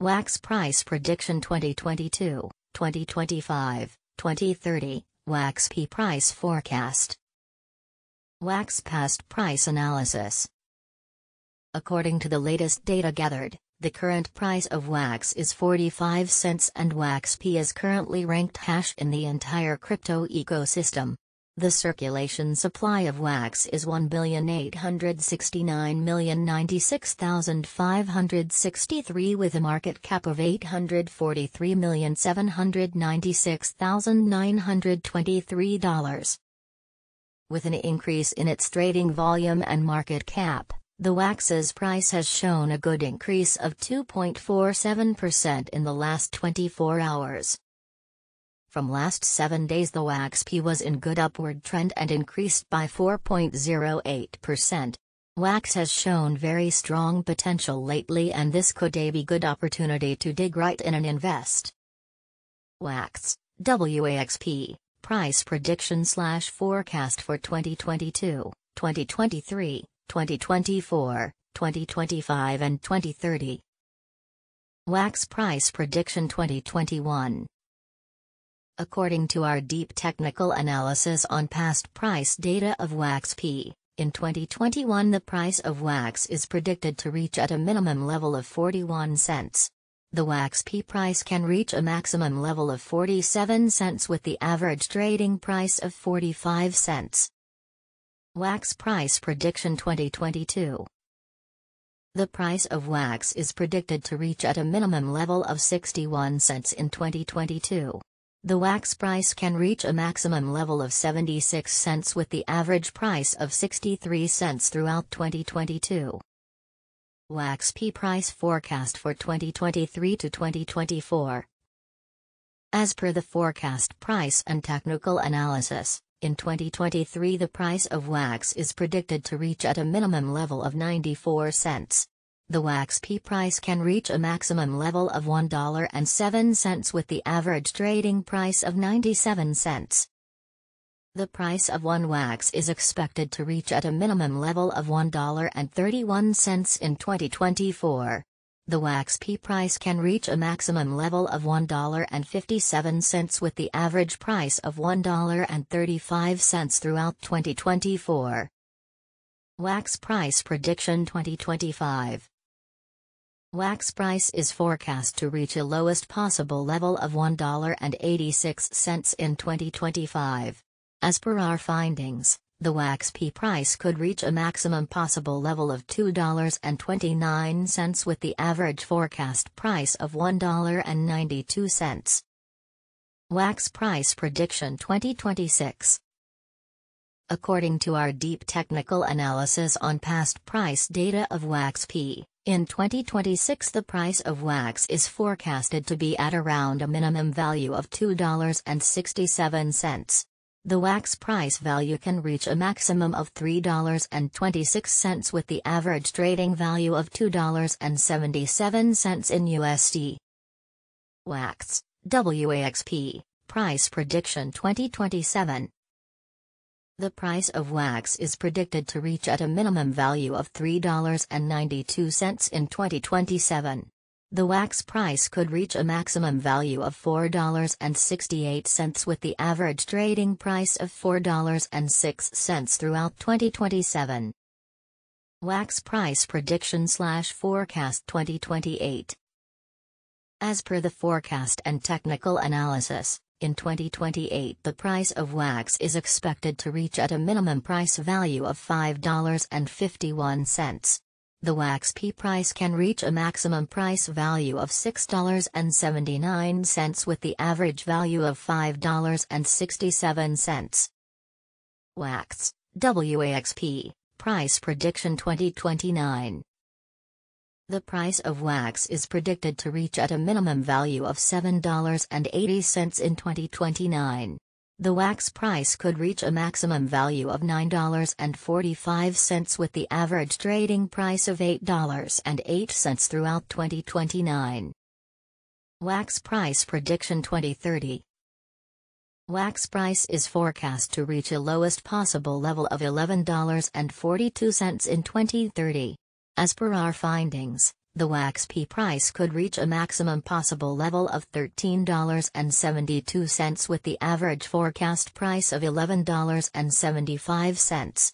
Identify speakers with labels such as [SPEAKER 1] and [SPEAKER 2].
[SPEAKER 1] Wax Price Prediction 2022, 2025, 2030, Wax P Price Forecast. Wax Past Price Analysis According to the latest data gathered, the current price of wax is 45 cents and wax P is currently ranked hash in the entire crypto ecosystem. The circulation supply of wax is 1,869,096,563 with a market cap of 843,796,923 dollars. With an increase in its trading volume and market cap, the wax's price has shown a good increase of 2.47% in the last 24 hours. From last 7 days the WAXP was in good upward trend and increased by 4.08%. WAX has shown very strong potential lately and this could be good opportunity to dig right in and invest. WAX, WAXP, price prediction slash forecast for 2022, 2023, 2024, 2025 and 2030. WAX price prediction 2021. According to our deep technical analysis on past price data of wax P, in 2021 the price of wax is predicted to reach at a minimum level of 41 cents. The wax P price can reach a maximum level of 47 cents with the average trading price of 45 cents. Wax Price Prediction 2022 the price of wax is predicted to reach at a minimum level of 61 cents in 2022. The wax price can reach a maximum level of 76 cents with the average price of 63 cents throughout 2022. Wax P price forecast for 2023 to 2024. As per the forecast price and technical analysis, in 2023 the price of wax is predicted to reach at a minimum level of 94 cents, the wax price can reach a maximum level of $1.07 with the average trading price of 97 cents. The price of one wax is expected to reach at a minimum level of $1.31 in 2024. The wax price can reach a maximum level of $1.57 with the average price of $1.35 throughout 2024. Wax Price Prediction 2025 Wax price is forecast to reach a lowest possible level of $1.86 in 2025. As per our findings, the wax P price could reach a maximum possible level of $2.29 with the average forecast price of $1.92. Wax Price Prediction 2026 According to our deep technical analysis on past price data of wax P, in 2026 the price of wax is forecasted to be at around a minimum value of $2.67. The wax price value can reach a maximum of $3.26 with the average trading value of $2.77 in USD. Wax, WAXP, Price Prediction 2027 the price of wax is predicted to reach at a minimum value of $3.92 in 2027. The wax price could reach a maximum value of $4.68 with the average trading price of $4.06 throughout 2027. Wax Price Prediction Slash Forecast 2028 As per the forecast and technical analysis, in 2028 the price of wax is expected to reach at a minimum price value of $5.51. The wax P price can reach a maximum price value of $6.79 with the average value of $5.67. Wax, WAXP, Price Prediction 2029 the price of wax is predicted to reach at a minimum value of $7.80 in 2029. The wax price could reach a maximum value of $9.45 with the average trading price of $8.08 throughout 2029. Wax Price Prediction 2030 Wax price is forecast to reach a lowest possible level of $11.42 in 2030. As per our findings, the wax price could reach a maximum possible level of $13.72 with the average forecast price of $11.75.